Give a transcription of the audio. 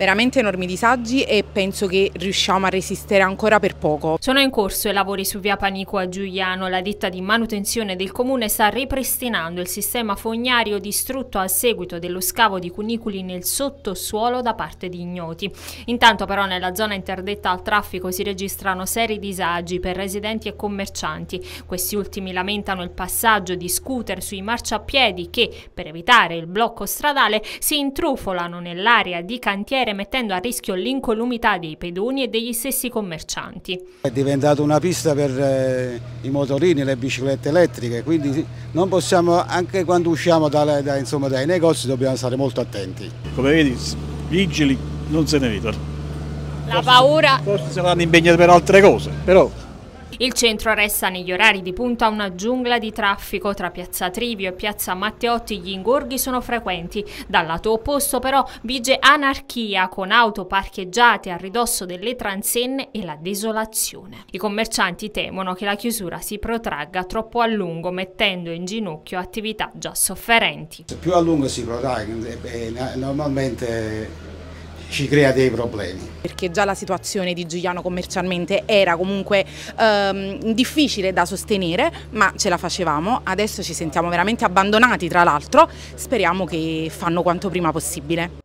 veramente enormi disagi e penso che riusciamo a resistere ancora per poco. Sono in corso i lavori su via Panico a Giuliano. La ditta di manutenzione del comune sta ripristinando il sistema fognario distrutto a seguito dello scavo di cunicoli nel sottosuolo da parte di ignoti. Intanto però nella zona interdetta al traffico si registrano seri disagi per residenti e commercianti. Questi ultimi lamentano il passaggio di scooter sui marciapiedi che, per evitare il blocco stradale, si intrufolano nell'area di cantiere cantiere mettendo a rischio l'incolumità dei pedoni e degli stessi commercianti. È diventata una pista per eh, i motorini, le biciclette elettriche, quindi non possiamo, anche quando usciamo da, da, insomma, dai negozi dobbiamo stare molto attenti. Come vedi, vigili non se ne vedono. La forse, paura... Forse se l'hanno impegnata per altre cose, però il centro resta negli orari di punta una giungla di traffico tra piazza Trivio e piazza Matteotti. Gli ingorghi sono frequenti. Dal lato opposto però vige anarchia con auto parcheggiate a ridosso delle transenne e la desolazione. I commercianti temono che la chiusura si protragga troppo a lungo mettendo in ginocchio attività già sofferenti. Più a lungo si protragga, eh, normalmente ci crea dei problemi. Perché già la situazione di Giuliano commercialmente era comunque ehm, difficile da sostenere, ma ce la facevamo, adesso ci sentiamo veramente abbandonati tra l'altro, speriamo che fanno quanto prima possibile.